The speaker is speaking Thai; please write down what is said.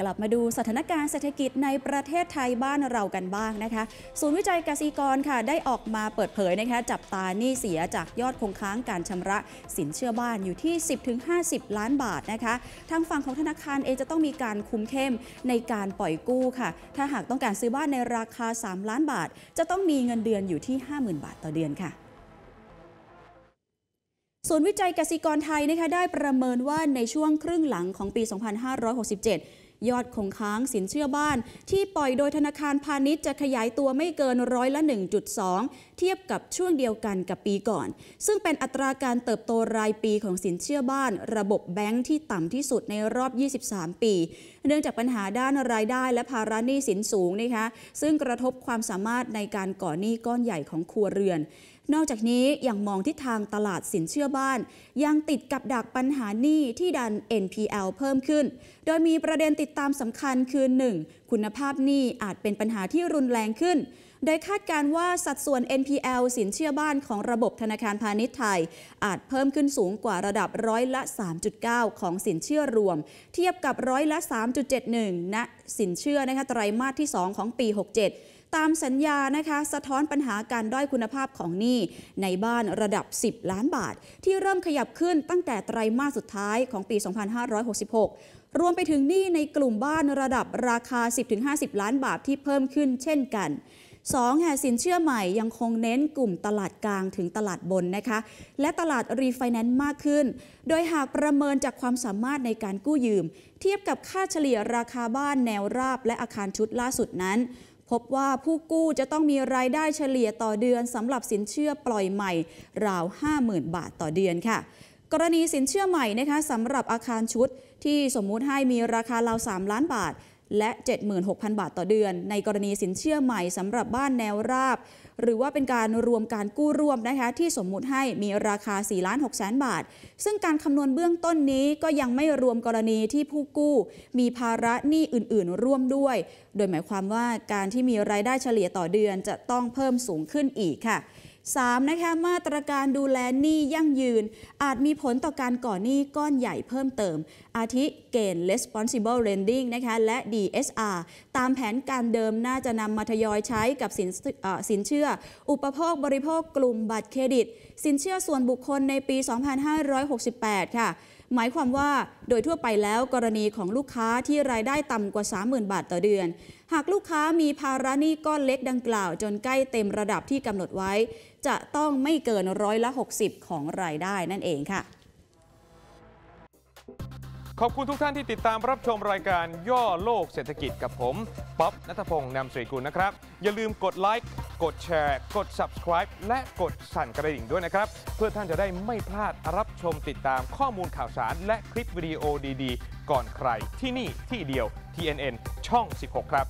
กลับมาดูสถานการณ์เศรษฐกิจในประเทศไทยบ้านเรากันบ้างนะคะศูนย์วิจัยกสิกรค่ะได้ออกมาเปิดเผยนะคะจับตาหนี้เสียจากยอดคงค้างการชำระสินเชื่อบ้านอยู่ที่ 10-50 ล้านบาทนะคะทางฝั่งของธนาคารเองจะต้องมีการคุมเข้มในการปล่อยกู้ค่ะ ถ้าหากต้องการซื้อบ้านในราคา 3 ล้านบาท จะต้องมีเงินเดือนอยู่ที่ 50,000 บาทต่อเดือนค่ะส่วนวิจัยกสิกรไทยนะคะได้ประเมินว่าในช่วงครึ่งหลังของปี 2567ยอดคงค้างสินเชื่อบ้าน ที่ปล่อยโดยธนาคารพาณิชย์จะขยายตัวไม่เกินร้อยละ 1.2 เทียบกับช่วงเดียวกันกับปีก่อน ซึ่งเป็นอัตราการเติบโตรายปีของสินเชื่อบ้าน ระบบแบงค์ที่ต่ำที่สุดในรอบ 23 ปีเนื่องจากปัญหาด้านรายได้และภาระหนี้สินสูงนะคะซึ่งกระทบความสามารถในการก่อหนี้ก้อนใหญ่ของครัวเรือนนอกจากนี้ยังมองทิศทางตลาดสินเชื่อบ้าน ยังติดกับดักปัญหาหนี้ที่ดัน NPL เพิ่มขึ้น โดยมีประเด็นติดตามสำคัญคือ 1. คุณภาพหนี้อาจเป็นปัญหาที่รุนแรงขึ้น โดยคาดการว่า สัดส่วน NPL สินเชื่อบ้านของระบบธนาคารพาณิชย์ไทย อาจเพิ่มขึ้นสูงกว่าระดับร้อยละ 3.9 ของสินเชื่อรวม เทียบกับร้อยละ 3.71ณนะสินเชื่อนะคะไตรามาสที่ 2 ของปี 67ตามสัญญา นะคะ สะท้อนปัญหาการด้อยคุณภาพของหนี้ในบ้านระดับ 10 ล้านบาท ที่เริ่มขยับขึ้นตั้งแต่ไตรมาสสุดท้ายของปี 2566 รวมไปถึงหนี้ในกลุ่มบ้านระดับราคา 10-50 ล้านบาทที่เพิ่มขึ้นเช่นกัน สองแห่สินเชื่อใหม่ยังคงเน้นกลุ่มตลาดกลางถึงตลาดบนนะคะ และตลาดรีไฟแนนซ์มากขึ้น โดยหากประเมินจากความสามารถในการกู้ยืม เทียบกับค่าเฉลี่ยราคาบ้านแนวราบ และอาคารชุดล่าสุดนั้นพบว่าผู้กู้จะต้องมีรายได้เฉลี่ยต่อเดือนสำหรับสินเชื่อปล่อยใหม่ ราว 50,000บาทต่อเดือนค่ะ กรณีสินเชื่อใหม่นะคะสำหรับอาคารชุดที่สมมุติให้มีราคาราว 3 ล้านบาทและ 76,000 บาทต่อเดือนในกรณีสินเชื่อใหม่สำหรับบ้านแนวราบ หรือว่าเป็นการรวมการกู้ร่วมนะคะที่สมมุติให้มีราคา4ล้าน6แสนบาท ซึ่งการคำนวณเบื้องต้นนี้ก็ยังไม่รวมกรณีที่ผู้กู้มีภาระหนี้อื่นๆ ร่วมด้วย โดยหมายความว่าการที่มีรายได้เฉลี่ยต่อเดือนจะต้องเพิ่มสูงขึ้นอีกค่ะ 3. นะคะมาตรการดูแลหนี้ยั่งยืน อาจมีผลต่อการก่อหนี้ก้อนใหญ่เพิ่มเติม อาทิเกณฑ์ responsible lending นะคะและ DSR ตามแผนการเดิมน่าจะนำมาทยอยใช้กับสินสินเชื่อ อุปโภคบริโภคกลุ่มบัตรเครดิต สินเชื่อส่วนบุคคลในปี 2568 ค่ะหมายความว่าโดยทั่วไปแล้วกรณีของลูกค้าที่รายได้ต่ำกว่า 30,000 บาทต่อเดือน หากลูกค้ามีภาระหนี้ก้อนเล็กดังกล่าวจนใกล้เต็มระดับที่กำหนดไว้ จะต้องไม่เกินร้อยละ 60 ของรายได้นั่นเองค่ะขอบคุณทุกท่านที่ติดตามรับชมรายการย่อโลกเศรษฐกิจกับผม ป๊อบนัทพงศ์นำสุริกุลนะครับ อย่าลืมกดไลค์กดแชร์กด subscribe และกดสั่นกระดิ่งด้วยนะครับ เพื่อท่านจะได้ไม่พลาดรับชมติดตามข้อมูลข่าวสาร และคลิปวิดีโอดีๆ ก่อนใครที่นี่ที่เดียว TNN ช่อง 16 ครับ